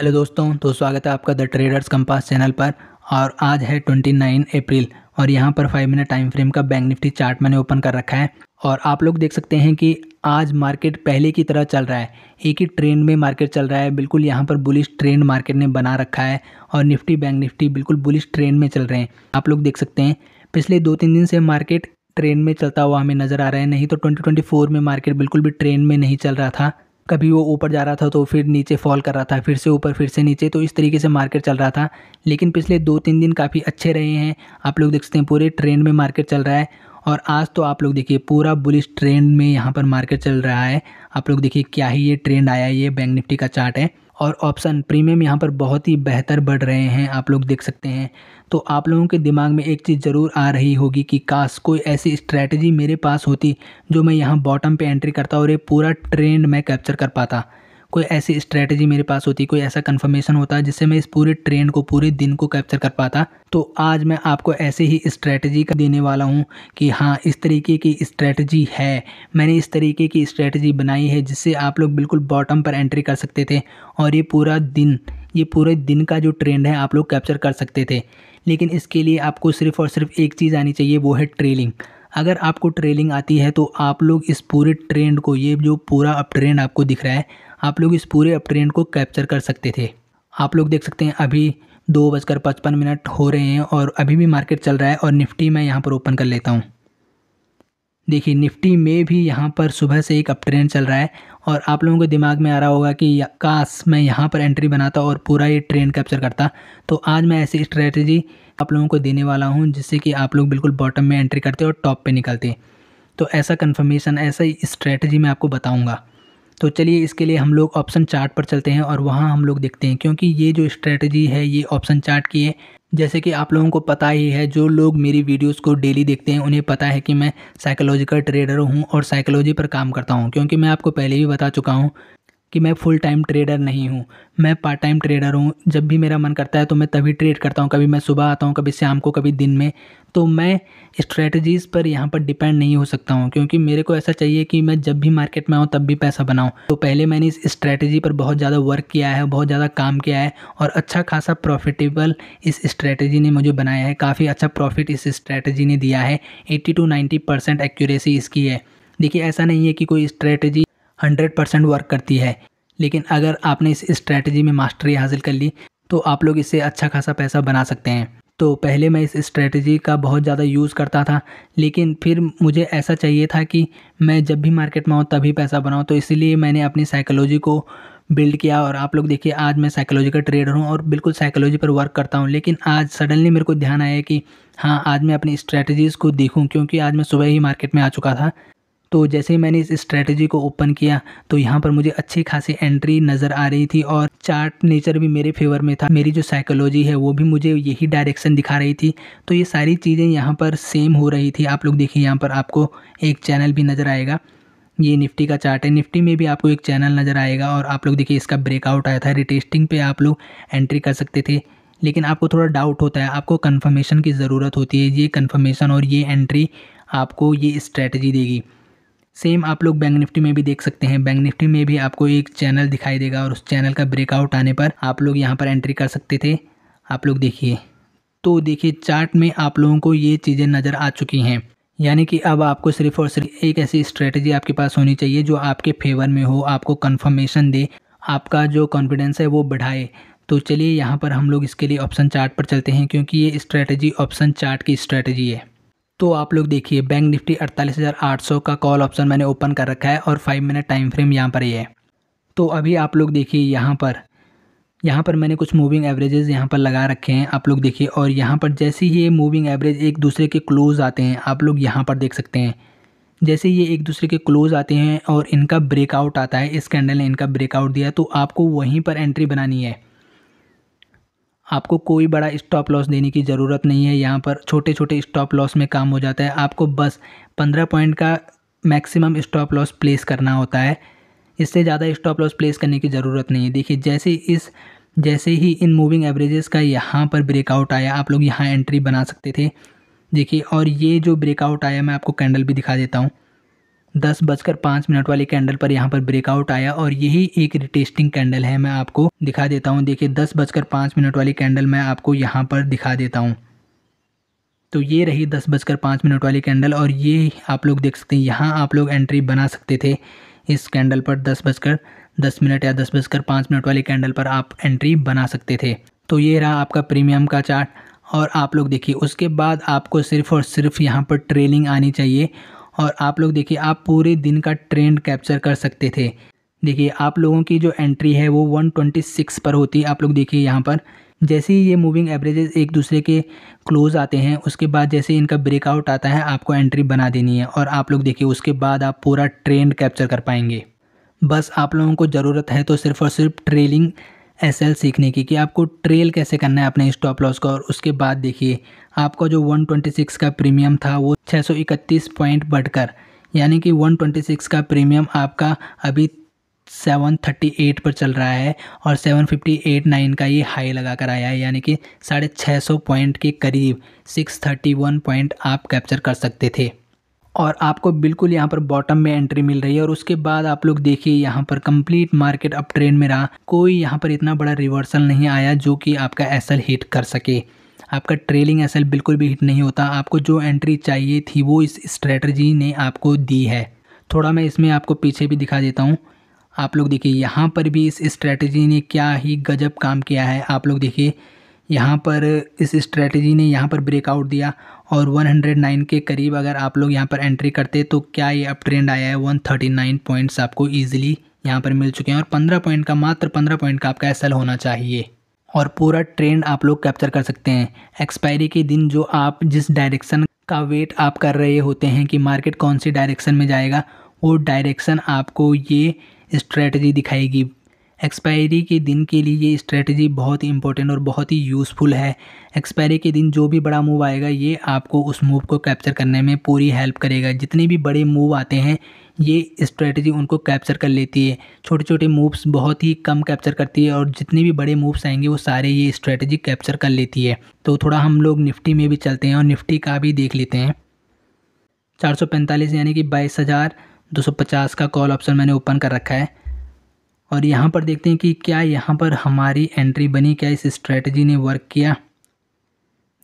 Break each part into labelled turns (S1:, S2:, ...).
S1: hello दोस्तों तो स्वागत है आपका द ट्रेडर्स कंपास चैनल पर और आज है 29 अप्रैल और यहाँ पर फाइव मिनट टाइम फ्रेम का बैंक निफ्टी चार्ट मैंने ओपन कर रखा है और आप लोग देख सकते हैं कि आज मार्केट पहले की तरह चल रहा है एक ही ट्रेंड में मार्केट चल रहा है बिल्कुल यहाँ पर बुलिश ट्रेंड मार्केट ने बना रखा है और निफ्टी बैंक निफ्टी बिल्कुल बुलिश ट्रेंड में चल रहे हैं आप लोग देख सकते हैं पिछले दो तीन दिन से मार्केट ट्रेन में चलता हुआ हमें नज़र आ रहा है नहीं तो 2024 में मार्केट बिल्कुल भी ट्रेन में नहीं चल रहा था कभी वो ऊपर जा रहा था तो फिर नीचे फॉल कर रहा था फिर से ऊपर फिर से नीचे तो इस तरीके से मार्केट चल रहा था लेकिन पिछले दो तीन दिन काफ़ी अच्छे रहे हैं आप लोग देख सकते हैं पूरे ट्रेंड में मार्केट चल रहा है और आज तो आप लोग देखिए पूरा बुलिश ट्रेंड में यहाँ पर मार्केट चल रहा है आप लोग देखिए क्या ही ये ट्रेंड आया ये बैंक निफ्टी का चार्ट है और ऑप्शन प्रीमियम यहाँ पर बहुत ही बेहतर बढ़ रहे हैं आप लोग देख सकते हैं तो आप लोगों के दिमाग में एक चीज़ ज़रूर आ रही होगी कि काश कोई ऐसी स्ट्रैटेजी मेरे पास होती जो मैं यहाँ बॉटम पे एंट्री करता और ये पूरा ट्रेंड मैं कैप्चर कर पाता कोई ऐसी स्ट्रेटजी मेरे पास होती कोई ऐसा कन्फर्मेशन होता जिससे मैं इस पूरे ट्रेंड को पूरे दिन को कैप्चर कर पाता तो आज मैं आपको ऐसे ही स्ट्रेटजी का देने वाला हूँ कि हाँ इस तरीके की स्ट्रेटजी है मैंने इस तरीके की स्ट्रेटजी बनाई है जिससे आप लोग बिल्कुल बॉटम पर एंट्री कर सकते थे और ये पूरा दिन ये पूरे दिन का जो ट्रेंड है आप लोग कैप्चर कर सकते थे लेकिन इसके लिए आपको सिर्फ़ और सिर्फ एक चीज़ आनी चाहिए वो है ट्रेलिंग अगर आपको ट्रेलिंग आती है तो आप लोग इस पूरे ट्रेंड को ये जो पूरा अब ट्रेंड आपको दिख रहा है आप लोग इस पूरे अप ट्रेंड को कैप्चर कर सकते थे आप लोग देख सकते हैं अभी दो बजकर पचपन मिनट हो रहे हैं और अभी भी मार्केट चल रहा है और निफ्टी मैं यहाँ पर ओपन कर लेता हूँ देखिए निफ्टी में भी यहाँ पर सुबह से एक अप ट्रेंड चल रहा है और आप लोगों के दिमाग में आ रहा होगा कि काश मैं यहाँ पर एंट्री बनाता और पूरा ये ट्रेंड कैप्चर करता तो आज मैं ऐसी स्ट्रैटेजी आप लोगों को देने वाला हूँ जिससे कि आप लोग बिल्कुल बॉटम में एंट्री करते और टॉप पर निकलते तो ऐसा कन्फर्मेशन ऐसा ही स्ट्रैटेजी मैं आपको बताऊँगा तो चलिए इसके लिए हम लोग ऑप्शन चार्ट पर चलते हैं और वहाँ हम लोग देखते हैं क्योंकि ये जो स्ट्रेटजी है ये ऑप्शन चार्ट की है जैसे कि आप लोगों को पता ही है जो लोग मेरी वीडियोस को डेली देखते हैं उन्हें पता है कि मैं साइकोलॉजिकल ट्रेडर हूँ और साइकोलॉजी पर काम करता हूँ क्योंकि मैं आपको पहले भी बता चुका हूँ कि मैं फुल टाइम ट्रेडर नहीं हूँ मैं पार्ट टाइम ट्रेडर हूँ जब भी मेरा मन करता है तो मैं तभी ट्रेड करता हूँ कभी मैं सुबह आता हूँ कभी शाम को कभी दिन में तो मैं स्ट्रेटजीज़ पर यहाँ पर डिपेंड नहीं हो सकता हूँ क्योंकि मेरे को ऐसा चाहिए कि मैं जब भी मार्केट में आऊँ तब भी पैसा बनाऊँ तो पहले मैंने इस स्ट्रैटेजी पर बहुत ज़्यादा वर्क किया है बहुत ज़्यादा काम किया है और अच्छा खासा प्रॉफिटेबल इस स्ट्रैटेजी ने मुझे बनाया है काफ़ी अच्छा प्रॉफिट इस स्ट्रैटेजी ने दिया है eighty two ninety percent accuracy इसकी है देखिए ऐसा नहीं है कि कोई स्ट्रैटेजी हंड्रेड परसेंट वर्क करती है लेकिन अगर आपने इस स्ट्रैटेजी में मास्टरी हासिल कर ली तो आप लोग इससे अच्छा खासा पैसा बना सकते हैं तो पहले मैं इस स्ट्रैटेजी का बहुत ज़्यादा यूज़ करता था लेकिन फिर मुझे ऐसा चाहिए था कि मैं जब भी मार्केट में आऊँ तभी पैसा बनाऊँ तो इसीलिए मैंने अपनी साइकोलॉजी को बिल्ड किया और आप लोग देखिए आज मैं साइकोलॉजी का ट्रेडर हूँ और बिल्कुल साइकोलॉजी पर वर्क करता हूँ लेकिन आज सडनली मेरे को ध्यान आया कि हाँ आज मैं अपनी स्ट्रैटेजीज़ को देखूँ क्योंकि आज मैं सुबह ही मार्केट में आ चुका था तो जैसे ही मैंने इस स्ट्रेटजी को ओपन किया तो यहाँ पर मुझे अच्छी खासी एंट्री नज़र आ रही थी और चार्ट नेचर भी मेरे फेवर में था मेरी जो साइकोलॉजी है वो भी मुझे यही डायरेक्शन दिखा रही थी तो ये सारी चीज़ें यहाँ पर सेम हो रही थी आप लोग देखिए यहाँ पर आपको एक चैनल भी नज़र आएगा ये निफ्टी का चार्ट है निफ्टी में भी आपको एक चैनल नज़र आएगा और आप लोग देखिए इसका ब्रेकआउट आया था रिटेस्टिंग पे आप लोग एंट्री कर सकते थे लेकिन आपको थोड़ा डाउट होता है आपको कन्फर्मेशन की ज़रूरत होती है ये कन्फर्मेशन और ये एंट्री आपको ये स्ट्रेटजी देगी सेम आप लोग बैंक निफ्टी में भी देख सकते हैं बैंक निफ्टी में भी आपको एक चैनल दिखाई देगा और उस चैनल का ब्रेकआउट आने पर आप लोग यहाँ पर एंट्री कर सकते थे आप लोग देखिए तो देखिए चार्ट में आप लोगों को ये चीज़ें नज़र आ चुकी हैं यानी कि अब आपको सिर्फ और सिर्फ एक ऐसी स्ट्रेटजी आपके पास होनी चाहिए जो आपके फेवर में हो आपको कंफर्मेशन दे आपका जो कॉन्फिडेंस है वो बढ़ाए तो चलिए यहाँ पर हम लोग इसके लिए ऑप्शन चार्ट पर चलते हैं क्योंकि ये स्ट्रेटजी ऑप्शन चार्ट की स्ट्रेटजी है तो आप लोग देखिए बैंक निफ्टी 48,800 का कॉल ऑप्शन मैंने ओपन कर रखा है और फाइव मिनट टाइम फ्रेम यहाँ पर ही है तो अभी आप लोग देखिए यहाँ पर यहाँ पर मैंने कुछ मूविंग एवरेजेस यहाँ पर लगा रखे हैं आप लोग देखिए और यहाँ पर जैसे ही ये मूविंग एवरेज एक दूसरे के क्लोज आते हैं आप लोग यहाँ पर देख सकते हैं जैसे ये एक दूसरे के क्लोज आते हैं और इनका ब्रेकआउट आता है इस कैंडल ने इनका ब्रेकआउट दिया तो आपको वहीं पर एंट्री बनानी है आपको कोई बड़ा स्टॉप लॉस देने की ज़रूरत नहीं है यहाँ पर छोटे छोटे स्टॉप लॉस में काम हो जाता है आपको बस पंद्रह पॉइंट का मैक्सिमम स्टॉप लॉस प्लेस करना होता है इससे ज़्यादा स्टॉप लॉस प्लेस करने की ज़रूरत नहीं है देखिए जैसे इस जैसे ही इन मूविंग एवरेजेस का यहाँ पर ब्रेकआउट आया आप लोग यहाँ एंट्री बना सकते थे देखिए और ये जो ब्रेकआउट आया मैं आपको कैंडल भी दिखा देता हूँ दस बजकर पाँच मिनट वाली कैंडल पर यहाँ पर ब्रेकआउट आया और यही एक रिटेस्टिंग कैंडल है मैं आपको दिखा देता हूँ देखिए दस बजकर पाँच मिनट वाली कैंडल मैं आपको यहाँ पर दिखा देता हूँ तो ये रही दस बजकर पाँच मिनट वाली कैंडल और ये आप लोग देख सकते हैं यहाँ आप लोग एंट्री बना सकते थे इस कैंडल पर दस बजकर दस मिनट या दस बजकर पाँच मिनट वाली कैंडल पर आप एंट्री बना सकते थे तो ये रहा आपका प्रीमियम का चार्ट और आप लोग देखिए उसके बाद आपको सिर्फ और सिर्फ यहाँ पर ट्रेलिंग आनी चाहिए और आप लोग देखिए आप पूरे दिन का ट्रेंड कैप्चर कर सकते थे देखिए आप लोगों की जो एंट्री है वो 126 पर होती है आप लोग देखिए यहाँ पर जैसे ही ये मूविंग एवरेजेस एक दूसरे के क्लोज आते हैं उसके बाद जैसे इनका ब्रेकआउट आता है आपको एंट्री बना देनी है और आप लोग देखिए उसके बाद आप पूरा ट्रेंड कैप्चर कर पाएंगे बस आप लोगों को ज़रूरत है तो सिर्फ और सिर्फ ट्रेलिंग एस सीखने की कि आपको ट्रेल कैसे करना है अपने स्टॉप लॉस का और उसके बाद देखिए आपका जो 126 का प्रीमियम था वो 631 पॉइंट बढ़कर यानी कि 126 का प्रीमियम आपका अभी 738 पर चल रहा है और 7589 का ये हाई लगा कर आया है यानी कि साढ़े छः सौ पॉइंट के करीब 631 पॉइंट आप कैप्चर कर सकते थे और आपको बिल्कुल यहाँ पर बॉटम में एंट्री मिल रही है और उसके बाद आप लोग देखिए यहाँ पर कंप्लीट मार्केट अप ट्रेंड में रहा कोई यहाँ पर इतना बड़ा रिवर्सल नहीं आया जो कि आपका एसल हिट कर सके आपका ट्रेलिंग एसल बिल्कुल भी हिट नहीं होता आपको जो एंट्री चाहिए थी वो इस स्ट्रेटजी ने आपको दी है थोड़ा मैं इसमें आपको पीछे भी दिखा देता हूँ आप लोग देखिए यहाँ पर भी इस स्ट्रेटजी ने क्या ही गजब काम किया है आप लोग देखिए यहाँ पर इस स्ट्रेटजी ने यहाँ पर ब्रेकआउट दिया और 109 के करीब अगर आप लोग यहाँ पर एंट्री करते तो क्या ये अब ट्रेंड आया है 139 पॉइंट्स आपको ईजिली यहाँ पर मिल चुके हैं और 15 पॉइंट का मात्र 15 पॉइंट का आपका एसएल होना चाहिए और पूरा ट्रेंड आप लोग कैप्चर कर सकते हैं एक्सपायरी के दिन जो आप जिस डायरेक्शन का वेट आप कर रहे होते हैं कि मार्केट कौन सी डायरेक्शन में जाएगा वो डायरेक्शन आपको ये स्ट्रेटजी दिखाएगी एक्सपायरी के दिन के लिए ये स्ट्रेटजी बहुत ही इंपॉर्टेंट और बहुत ही यूज़फुल है एक्सपायरी के दिन जो भी बड़ा मूव आएगा ये आपको उस मूव को कैप्चर करने में पूरी हेल्प करेगा जितने भी बड़े मूव आते हैं ये स्ट्रेटजी उनको कैप्चर कर लेती है छोटे छोटे मूव्स बहुत ही कम कैप्चर करती है और जितने भी बड़े मूव्स आएंगे वो सारे ये स्ट्रेटजी कैप्चर कर लेती है तो थोड़ा हम लोग निफ्टी में भी चलते हैं और निफ्टी का भी देख लेते हैं चार यानी कि बाईस का कॉल ऑप्शन मैंने ओपन कर रखा है और यहाँ पर देखते हैं कि क्या यहाँ पर हमारी एंट्री बनी क्या इस स्ट्रेटजी ने वर्क किया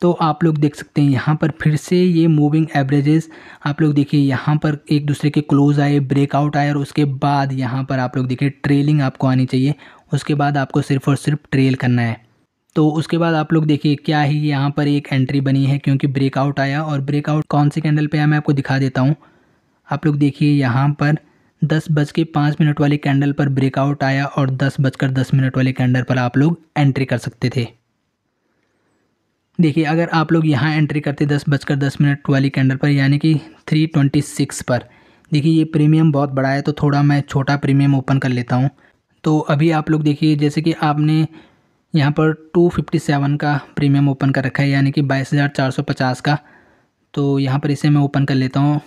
S1: तो आप लोग देख सकते हैं यहाँ पर फिर से ये मूविंग एवरेजेस आप लोग देखिए यहाँ पर एक दूसरे के क्लोज आए ब्रेकआउट आए और उसके बाद यहाँ पर आप लोग देखिए ट्रेलिंग आपको आनी चाहिए उसके बाद आपको सिर्फ और सिर्फ ट्रेल करना है तो उसके बाद आप लोग देखिए क्या ही यहाँ पर एक एंट्री बनी है क्योंकि ब्रेकआउट आया और ब्रेकआउट कौन से कैंडल पर आया मैं आपको दिखा देता हूँ आप लोग देखिए यहाँ पर दस बज के पाँच मिनट वाली कैंडल पर ब्रेकआउट आया और दस बजकर दस मिनट वाली कैंडल पर आप लोग एंट्री कर सकते थे देखिए अगर आप लोग यहाँ एंट्री करते दस बजकर दस मिनट वाली कैंडल पर यानी कि थ्री ट्वेंटी सिक्स पर देखिए ये प्रीमियम बहुत बड़ा है तो थोड़ा मैं छोटा प्रीमियम ओपन कर लेता हूँ तो अभी आप लोग देखिए जैसे कि आपने यहाँ पर टू फिफ्टी सेवन का प्रीमियम ओपन कर रखा है यानी कि बाईस हज़ार चार सौ पचास का तो यहाँ पर इसे मैं ओपन कर लेता हूँ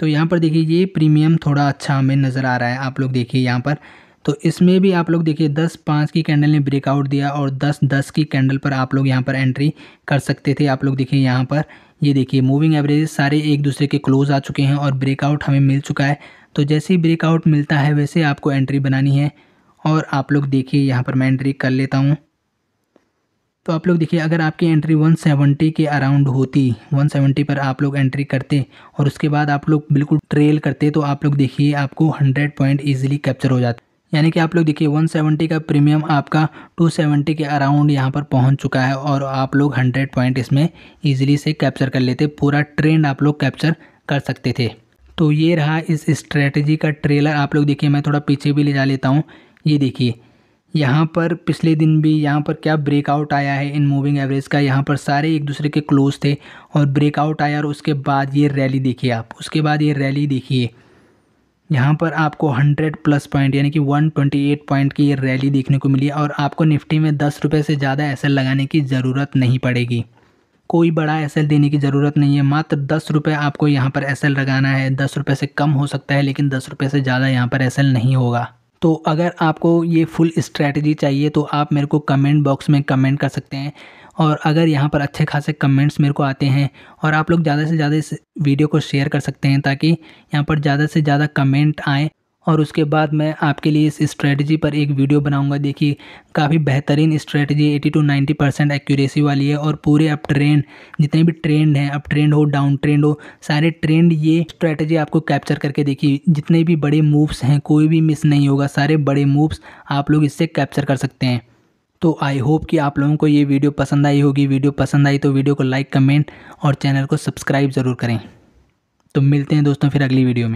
S1: तो यहाँ पर देखिए ये प्रीमियम थोड़ा अच्छा हमें नज़र आ रहा है आप लोग देखिए यहाँ पर तो इसमें भी आप लोग देखिए दस पाँच की कैंडल ने ब्रेकआउट दिया और दस दस की कैंडल पर आप लोग यहाँ पर एंट्री कर सकते थे आप लोग देखिए यहाँ पर ये देखिए मूविंग एवरेज सारे एक दूसरे के क्लोज आ चुके हैं और ब्रेकआउट हमें मिल चुका है तो जैसे ही ब्रेकआउट मिलता है वैसे आपको एंट्री बनानी है और आप लोग देखिए यहाँ पर मैं एंट्री कर लेता हूँ तो आप लोग देखिए अगर आपकी एंट्री 170 के अराउंड होती 170 पर आप लोग एंट्री करते और उसके बाद आप लोग बिल्कुल ट्रेल करते तो आप लोग देखिए आपको 100 पॉइंट ईजिली कैप्चर हो जाता यानी कि आप लोग देखिए 170 का प्रीमियम आपका 270 के अराउंड यहाँ पर पहुँच चुका है और आप लोग 100 पॉइंट इसमें ईजिली से कैप्चर कर लेते पूरा ट्रेंड आप लोग कैप्चर कर सकते थे तो ये रहा इस स्ट्रेटजी का ट्रेलर आप लोग देखिए मैं थोड़ा पीछे भी ले जा लेता हूँ ये देखिए यहाँ पर पिछले दिन भी यहाँ पर क्या ब्रेकआउट आया है इन मूविंग एवरेज का यहाँ पर सारे एक दूसरे के क्लोज थे और ब्रेकआउट आया और उसके बाद ये रैली देखिए आप उसके बाद ये रैली देखिए यहाँ पर आपको 100 प्लस पॉइंट यानी कि 128 पॉइंट की ये रैली देखने को मिली और आपको निफ्टी में दस रुपये से ज़्यादा एस लगाने की ज़रूरत नहीं पड़ेगी कोई बड़ा एस देने की ज़रूरत नहीं है मात्र दस रुपये आपको यहाँ पर एस लगाना है दस रुपये से कम हो सकता है लेकिन दस रुपये से ज़्यादा यहाँ पर एस नहीं होगा तो अगर आपको ये फुल स्ट्रैटेजी चाहिए तो आप मेरे को कमेंट बॉक्स में कमेंट कर सकते हैं और अगर यहाँ पर अच्छे खासे कमेंट्स मेरे को आते हैं और आप लोग ज़्यादा से ज़्यादा इस वीडियो को शेयर कर सकते हैं ताकि यहाँ पर ज़्यादा से ज़्यादा कमेंट आएँ और उसके बाद मैं आपके लिए इस स्ट्रेटजी पर एक वीडियो बनाऊंगा देखिए काफ़ी बेहतरीन स्ट्रेटजी 80 टू 90 परसेंट एक्यूरेसी वाली है और पूरे अप ट्रेंड जितने भी ट्रेंड हैं अप ट्रेंड हो डाउन ट्रेंड हो सारे ट्रेंड ये स्ट्रेटजी आपको कैप्चर करके देखिए जितने भी बड़े मूव्स हैं कोई भी मिस नहीं होगा सारे बड़े मूव्स आप लोग इससे कैप्चर कर सकते हैं तो आई होप कि आप लोगों को ये वीडियो पसंद आई होगी वीडियो पसंद आई तो वीडियो को लाइक कमेंट और चैनल को सब्सक्राइब ज़रूर करें तो मिलते हैं दोस्तों फिर अगली वीडियो में